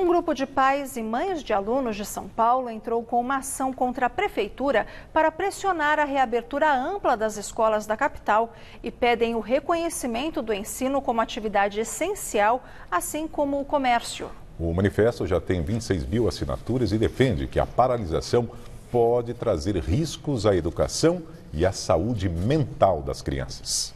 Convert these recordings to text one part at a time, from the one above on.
Um grupo de pais e mães de alunos de São Paulo entrou com uma ação contra a prefeitura para pressionar a reabertura ampla das escolas da capital e pedem o reconhecimento do ensino como atividade essencial, assim como o comércio. O manifesto já tem 26 mil assinaturas e defende que a paralisação pode trazer riscos à educação e à saúde mental das crianças.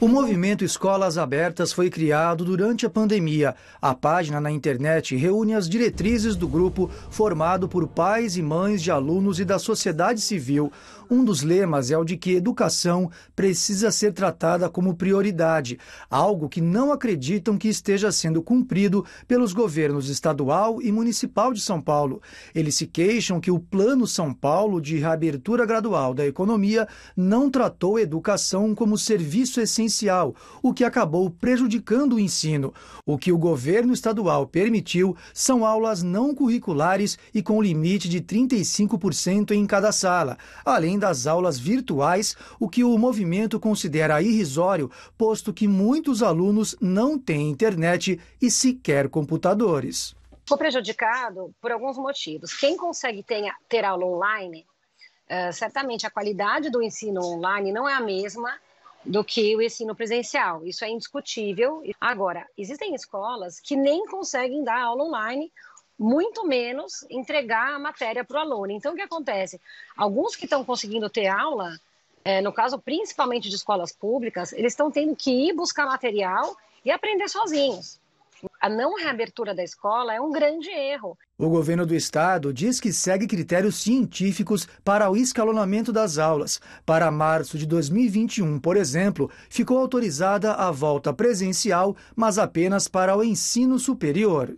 O movimento Escolas Abertas foi criado durante a pandemia. A página na internet reúne as diretrizes do grupo, formado por pais e mães de alunos e da sociedade civil. Um dos lemas é o de que educação precisa ser tratada como prioridade, algo que não acreditam que esteja sendo cumprido pelos governos estadual e municipal de São Paulo. Eles se queixam que o Plano São Paulo de reabertura gradual da economia não tratou educação como serviço essencial presencial, o que acabou prejudicando o ensino. O que o governo estadual permitiu são aulas não curriculares e com limite de 35% em cada sala, além das aulas virtuais, o que o movimento considera irrisório, posto que muitos alunos não têm internet e sequer computadores. Ficou prejudicado por alguns motivos. Quem consegue ter, ter aula online Uh, certamente a qualidade do ensino online não é a mesma do que o ensino presencial. Isso é indiscutível. Agora, existem escolas que nem conseguem dar aula online muito menos entregar a matéria para o aluno. Então, o que acontece? Alguns que estão conseguindo ter aula, é, no caso principalmente de escolas públicas, eles estão tendo que ir buscar material e aprender sozinhos. A não reabertura da escola é um grande erro. O governo do estado diz que segue critérios científicos para o escalonamento das aulas. Para março de 2021, por exemplo, ficou autorizada a volta presencial, mas apenas para o ensino superior.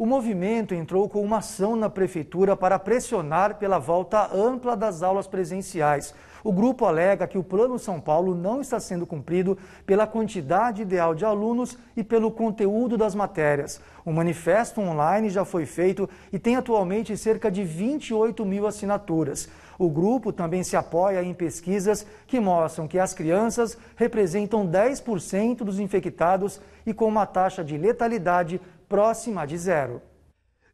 O movimento entrou com uma ação na prefeitura para pressionar pela volta ampla das aulas presenciais. O grupo alega que o Plano São Paulo não está sendo cumprido pela quantidade ideal de alunos e pelo conteúdo das matérias. O manifesto online já foi feito e tem atualmente cerca de 28 mil assinaturas. O grupo também se apoia em pesquisas que mostram que as crianças representam 10% dos infectados e com uma taxa de letalidade próxima de zero.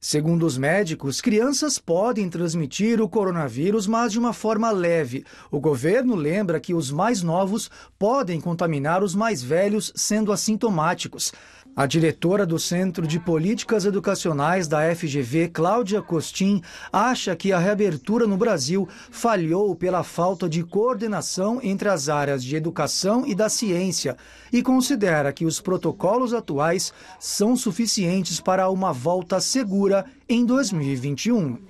Segundo os médicos, crianças podem transmitir o coronavírus, mas de uma forma leve. O governo lembra que os mais novos podem contaminar os mais velhos, sendo assintomáticos. A diretora do Centro de Políticas Educacionais da FGV, Cláudia Costin, acha que a reabertura no Brasil falhou pela falta de coordenação entre as áreas de educação e da ciência e considera que os protocolos atuais são suficientes para uma volta segura em 2021.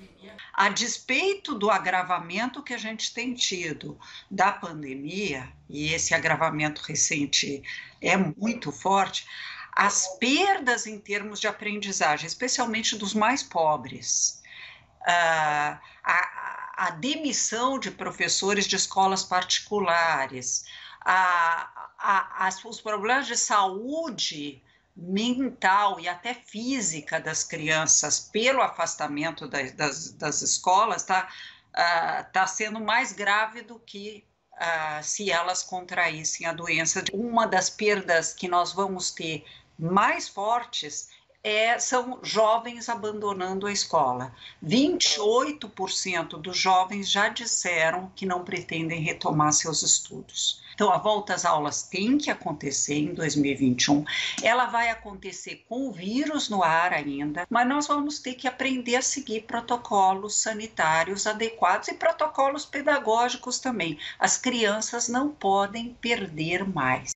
A despeito do agravamento que a gente tem tido da pandemia, e esse agravamento recente é muito forte, as perdas em termos de aprendizagem, especialmente dos mais pobres, a, ah, a, a demissão de professores de escolas particulares, a, os problemas de saúde mental e até física das crianças pelo afastamento das, das, das escolas está uh, ah, tá sendo mais grave do que uh, se elas contraíssem a doença. Uma das perdas que nós vamos ter mais fortes é, são jovens abandonando a escola. 28% dos jovens já disseram que não pretendem retomar seus estudos. Então, a volta às aulas tem que acontecer em 2021. Ela vai acontecer com o vírus no ar ainda, mas nós vamos ter que aprender a seguir protocolos sanitários adequados e protocolos pedagógicos também. As crianças não podem perder mais.